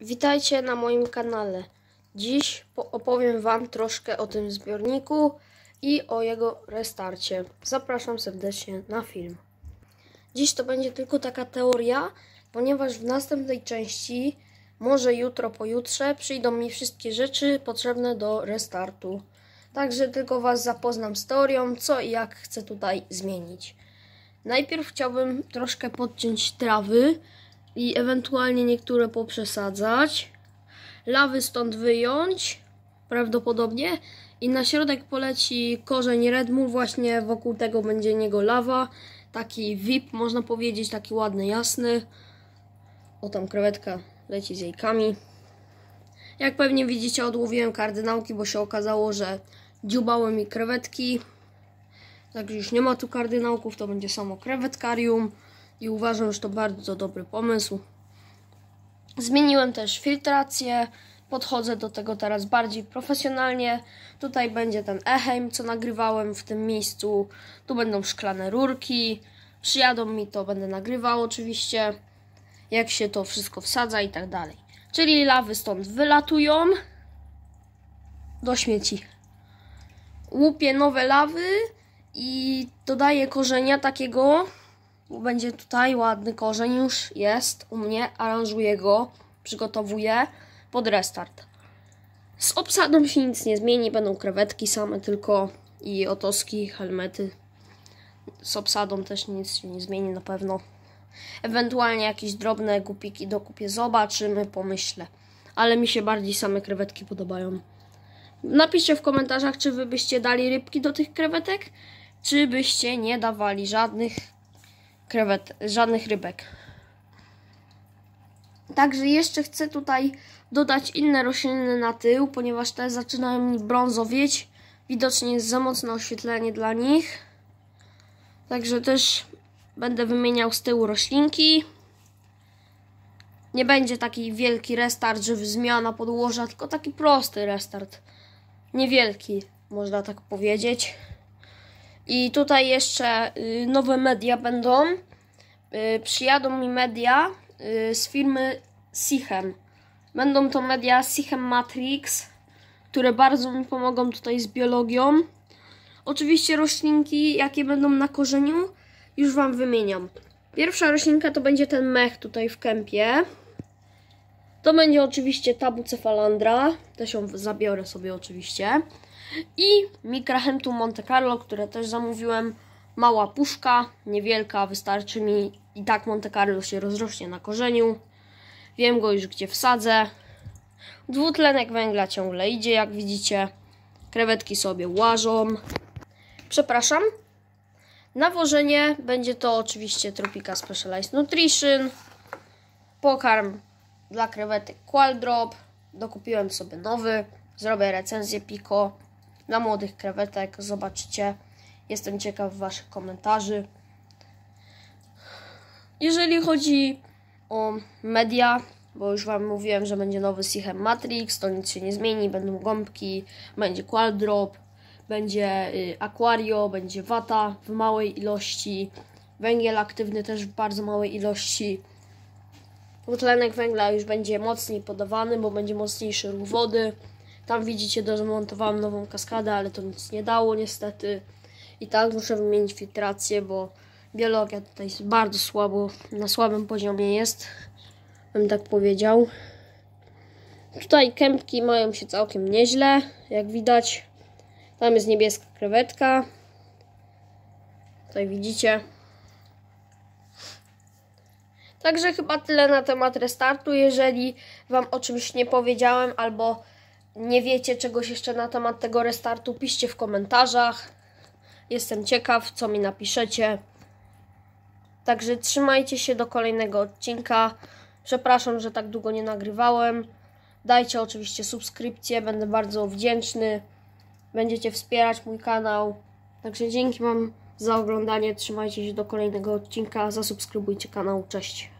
Witajcie na moim kanale. Dziś opowiem Wam troszkę o tym zbiorniku i o jego restarcie. Zapraszam serdecznie na film. Dziś to będzie tylko taka teoria, ponieważ w następnej części, może jutro, pojutrze, przyjdą mi wszystkie rzeczy potrzebne do restartu. Także tylko Was zapoznam z teorią, co i jak chcę tutaj zmienić. Najpierw chciałbym troszkę podciąć trawy, i ewentualnie niektóre poprzesadzać. Lawy stąd wyjąć prawdopodobnie i na środek poleci korzeń redmu, właśnie wokół tego będzie niego lawa. Taki VIP można powiedzieć, taki ładny, jasny. O tam krewetka leci z jajkami. Jak pewnie widzicie odłowiłem kardynałki, bo się okazało, że dziubały mi krewetki. Także już nie ma tu kardynałków, to będzie samo krewetkarium i uważam, że to bardzo dobry pomysł. Zmieniłem też filtrację, podchodzę do tego teraz bardziej profesjonalnie. Tutaj będzie ten eheim, co nagrywałem w tym miejscu. Tu będą szklane rurki. Przyjadą mi to, będę nagrywał oczywiście, jak się to wszystko wsadza i tak dalej. Czyli lawy stąd wylatują do śmieci. Łupię nowe lawy i dodaję korzenia takiego będzie tutaj ładny korzeń już jest u mnie, aranżuję go, przygotowuję pod restart. Z obsadą się nic nie zmieni, będą krewetki same tylko i otoski, helmety. Z obsadą też nic się nie zmieni na pewno. Ewentualnie jakieś drobne głupiki dokupię, zobaczymy, pomyślę. Ale mi się bardziej same krewetki podobają. Napiszcie w komentarzach, czy wy byście dali rybki do tych krewetek, czy byście nie dawali żadnych krewet, żadnych rybek. Także jeszcze chcę tutaj dodać inne rośliny na tył, ponieważ te zaczynają mi brązowieć. Widocznie jest za mocne oświetlenie dla nich. Także też będę wymieniał z tyłu roślinki. Nie będzie taki wielki restart, żeby zmiana podłoża, tylko taki prosty restart. Niewielki, można tak powiedzieć. I tutaj jeszcze y, nowe media będą. Y, przyjadą mi media y, z firmy Sichem. Będą to media Sichem Matrix, które bardzo mi pomogą tutaj z biologią. Oczywiście roślinki, jakie będą na korzeniu, już Wam wymieniam. Pierwsza roślinka to będzie ten mech tutaj w kępie. To będzie oczywiście cefalandra. też ją zabiorę sobie oczywiście. I tu Monte Carlo, które też zamówiłem Mała puszka, niewielka, wystarczy mi. I tak Monte Carlo się rozrośnie na korzeniu. Wiem go już gdzie wsadzę. Dwutlenek węgla ciągle idzie, jak widzicie. Krewetki sobie łażą. Przepraszam. Nawożenie będzie to oczywiście Tropica Specialized Nutrition. Pokarm dla krewetek Qualdrop. Dokupiłem sobie nowy. Zrobię recenzję Pico dla młodych krewetek. Zobaczycie. Jestem ciekaw Waszych komentarzy. Jeżeli chodzi o media, bo już Wam mówiłem, że będzie nowy Sichem Matrix, to nic się nie zmieni, będą gąbki, będzie Qualdrop, będzie y, Aquario, będzie Wata w małej ilości, węgiel aktywny też w bardzo małej ilości. Dwutlenek węgla już będzie mocniej podawany, bo będzie mocniejszy ruch wody. Tam widzicie, doremontowałem nową kaskadę, ale to nic nie dało niestety. I tak muszę wymienić filtrację, bo biologia tutaj jest bardzo słabo, na słabym poziomie jest, bym tak powiedział. Tutaj kępki mają się całkiem nieźle, jak widać. Tam jest niebieska krewetka. Tutaj widzicie. Także chyba tyle na temat restartu. Jeżeli Wam o czymś nie powiedziałem albo nie wiecie czegoś jeszcze na temat tego restartu, piszcie w komentarzach. Jestem ciekaw, co mi napiszecie. Także trzymajcie się do kolejnego odcinka. Przepraszam, że tak długo nie nagrywałem. Dajcie oczywiście subskrypcję, będę bardzo wdzięczny. Będziecie wspierać mój kanał. Także dzięki Wam za oglądanie. Trzymajcie się do kolejnego odcinka. Zasubskrybujcie kanał. Cześć.